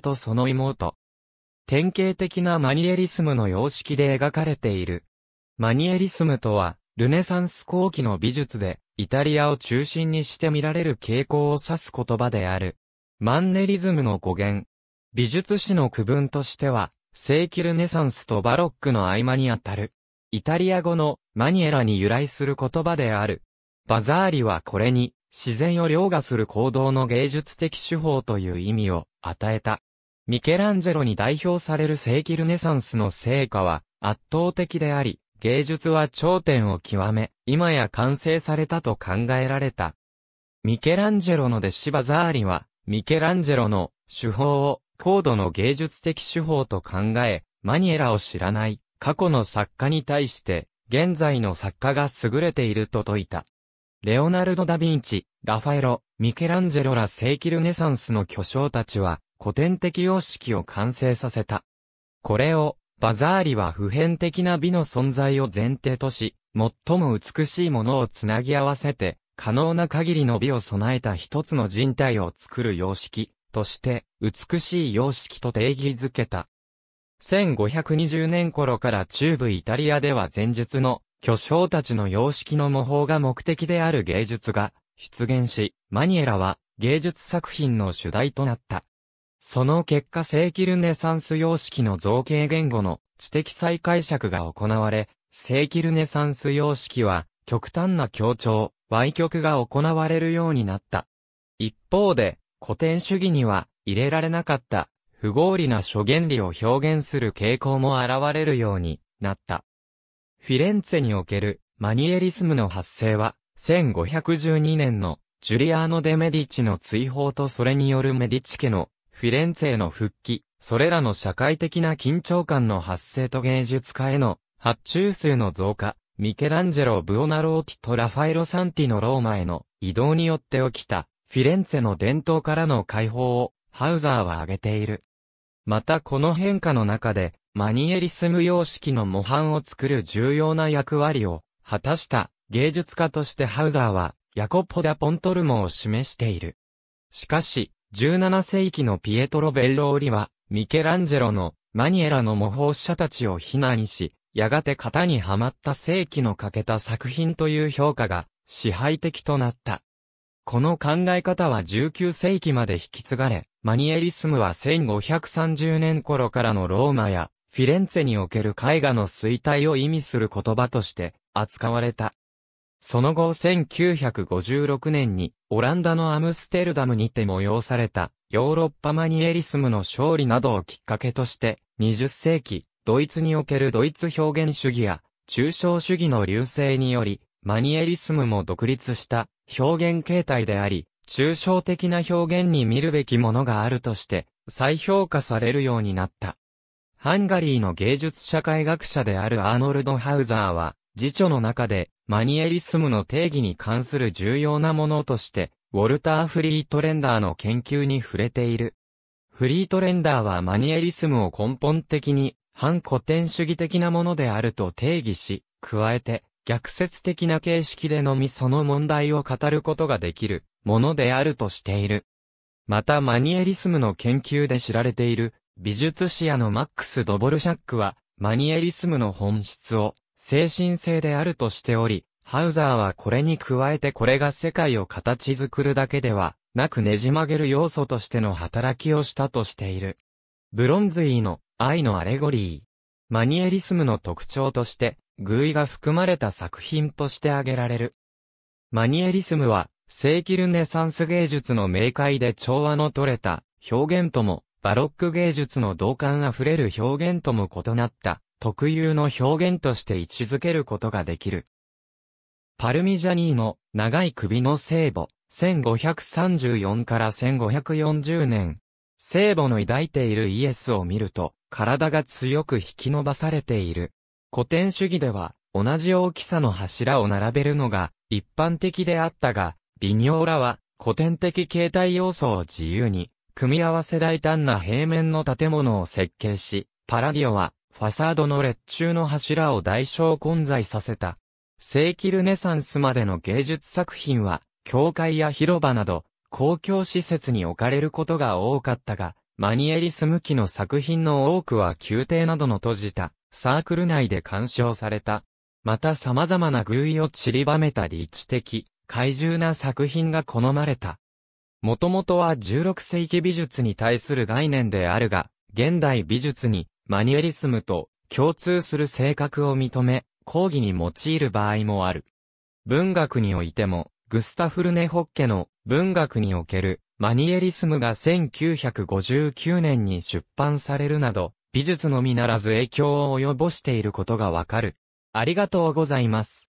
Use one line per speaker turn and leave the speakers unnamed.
とその妹。典型的なマニエリスムの様式で描かれている。マニエリスムとは、ルネサンス後期の美術で、イタリアを中心にして見られる傾向を指す言葉である。マンネリズムの語源。美術史の区分としては、正規ルネサンスとバロックの合間にあたる。イタリア語のマニエラに由来する言葉である。バザーリはこれに、自然を凌駕する行動の芸術的手法という意味を与えた。ミケランジェロに代表される世紀ルネサンスの成果は圧倒的であり、芸術は頂点を極め、今や完成されたと考えられた。ミケランジェロの弟子バザーリは、ミケランジェロの手法を高度の芸術的手法と考え、マニエラを知らない過去の作家に対して、現在の作家が優れていると説いた。レオナルド・ダ・ヴィンチ、ラファエロ、ミケランジェロら世紀ルネサンスの巨匠たちは、古典的様式を完成させた。これを、バザーリは普遍的な美の存在を前提とし、最も美しいものをつなぎ合わせて、可能な限りの美を備えた一つの人体を作る様式、として、美しい様式と定義づけた。1520年頃から中部イタリアでは前述の巨匠たちの様式の模倣が目的である芸術が出現し、マニエラは芸術作品の主題となった。その結果正規ルネサンス様式の造形言語の知的再解釈が行われ、正規ルネサンス様式は極端な強調、歪曲が行われるようになった。一方で、古典主義には入れられなかった不合理な諸原理を表現する傾向も現れるようになった。フィレンツェにおけるマニエリスムの発生は、1512年のジュリアーノ・デ・メディチの追放とそれによるメディチ家のフィレンツェへの復帰、それらの社会的な緊張感の発生と芸術家への発注数の増加、ミケランジェロ・ブオナローティとラファエロ・サンティのローマへの移動によって起きたフィレンツェの伝統からの解放をハウザーは挙げている。またこの変化の中でマニエリスム様式の模範を作る重要な役割を果たした芸術家としてハウザーはヤコポ・ダ・ポントルモを示している。しかし、17世紀のピエトロ・ベッローリは、ミケランジェロのマニエラの模倣者たちを非難し、やがて型にはまった世紀の欠けた作品という評価が支配的となった。この考え方は19世紀まで引き継がれ、マニエリスムは1530年頃からのローマやフィレンツェにおける絵画の衰退を意味する言葉として扱われた。その後1956年にオランダのアムステルダムにて催されたヨーロッパマニエリスムの勝利などをきっかけとして20世紀ドイツにおけるドイツ表現主義や抽象主義の流星によりマニエリスムも独立した表現形態であり抽象的な表現に見るべきものがあるとして再評価されるようになった。ハンガリーの芸術社会学者であるアーノルド・ハウザーは、辞書の中で、マニエリスムの定義に関する重要なものとして、ウォルター・フリートレンダーの研究に触れている。フリートレンダーはマニエリスムを根本的に、反古典主義的なものであると定義し、加えて、逆説的な形式でのみその問題を語ることができる、ものであるとしている。またマニエリスムの研究で知られている、美術史屋のマックス・ドボルシャックは、マニエリスムの本質を、精神性であるとしており、ハウザーはこれに加えてこれが世界を形作るだけではなくねじ曲げる要素としての働きをしたとしている。ブロンズイーの愛のアレゴリー。マニエリスムの特徴として、偶意が含まれた作品として挙げられる。マニエリスムは、正規ルネサンス芸術の明快で調和の取れた表現とも、バロック芸術の同感あふれる表現とも異なった特有の表現として位置づけることができる。パルミジャニーの長い首の聖母、1534から1540年、聖母の抱いているイエスを見ると、体が強く引き伸ばされている。古典主義では、同じ大きさの柱を並べるのが一般的であったが、ビニョーラは古典的形態要素を自由に、組み合わせ大胆な平面の建物を設計し、パラディオはファサードの列柱の柱を大小混在させた。世紀ルネサンスまでの芸術作品は、教会や広場など、公共施設に置かれることが多かったが、マニエリス向きの作品の多くは宮廷などの閉じた、サークル内で鑑賞された。また様々な偶意を散りばめた立地的、怪獣な作品が好まれた。もともとは16世紀美術に対する概念であるが、現代美術にマニュエリスムと共通する性格を認め、講義に用いる場合もある。文学においても、グスタフ・ルネホッケの文学におけるマニエリスムが1959年に出版されるなど、美術のみならず影響を及ぼしていることがわかる。ありがとうございます。